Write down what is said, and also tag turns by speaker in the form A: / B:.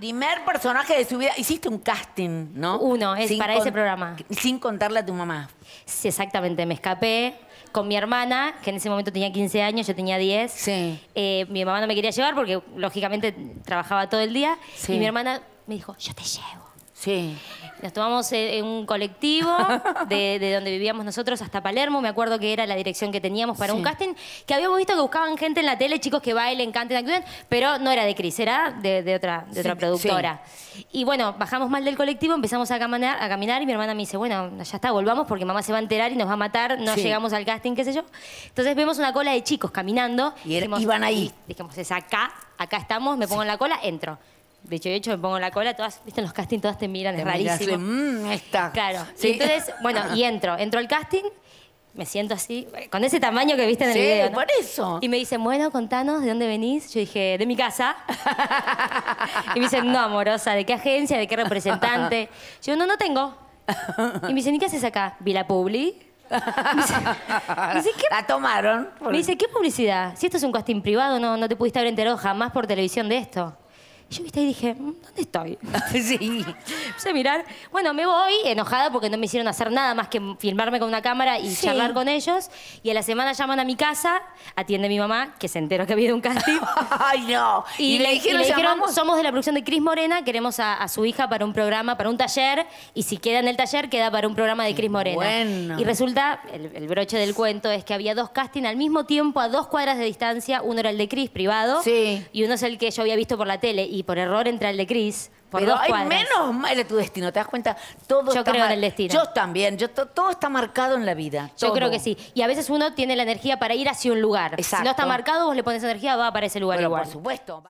A: Primer personaje de su vida. Hiciste un casting, ¿no? Uno, es para ese programa. Sin contarle a tu mamá. Sí, exactamente. Me escapé con mi hermana, que en ese momento tenía 15 años, yo tenía 10. Sí. Eh, mi mamá no me quería llevar porque, lógicamente, trabajaba todo el día. Y mi hermana me dijo, yo te llevo. Sí. Nos tomamos eh, en un colectivo de, donde vivíamos nosotros hasta Palermo. Me acuerdo que era la dirección que teníamos para un casting que habíamos visto que buscaban gente en la tele, chicos que bailen, canten, actúen, pero no era de Cris, era de, otra, productora. Y bueno, bajamos mal del colectivo, empezamos a caminar, a caminar y mi hermana me dice, bueno, ya está, volvamos porque mamá se va a enterar y nos va a matar, no llegamos al casting, qué sé yo. Entonces vemos una cola de chicos caminando. Y, y iban ahí. Dijimos, es acá, acá estamos, me pongo en la cola, entro. De hecho, de hecho, me pongo la cola, todas, viste, en los castings todas te miran, es rarísimo. Mm, está. Claro. Y entonces, bueno, y entro. Entro al casting, me siento así, con ese tamaño que viste en el video. por eso. Y me dicen, bueno, contanos, ¿de dónde venís? Yo dije, de mi casa. y me dicen, no, amorosa, ¿de qué agencia, de qué representante? Yo, no, no tengo. Y me dicen, ¿y qué haces acá? Vila Publi. Me me La tomaron. Me dice, ¿qué publicidad? Si esto es un casting privado, no, no te pudiste haber enterado jamás por televisión de esto. Y yo viste y dije, mm, ¿dónde estoy? sí. puse a mirar. Bueno, me voy enojada porque no me hicieron hacer nada más que filmarme con una cámara y charlar con ellos. Y a la semana llaman a mi casa, atiende mi mamá, que se enteró que había un casting. ¡Ay, no! Y, le, dijeron, somos de la producción de Cris Morena, queremos a, su hija para un programa, para un taller. Y si queda en el taller, queda para un programa de Cris Morena. Bueno. Y resulta, el, broche del cuento es que había dos castings al mismo tiempo, a dos cuadras de distancia. Uno era el de Cris, privado. Sí. Y uno es el que yo había visto por la tele. Y y por error entra el de Cris. Por Pero hay menos mal de tu destino, ¿te das cuenta? Todo está creo en el destino. Yo también, yo, todo está marcado en la vida. Yo creo que sí. Y a veces uno tiene la energía para ir hacia un lugar. Si no está marcado, vos le pones energía, va para ese lugar Pero Por supuesto.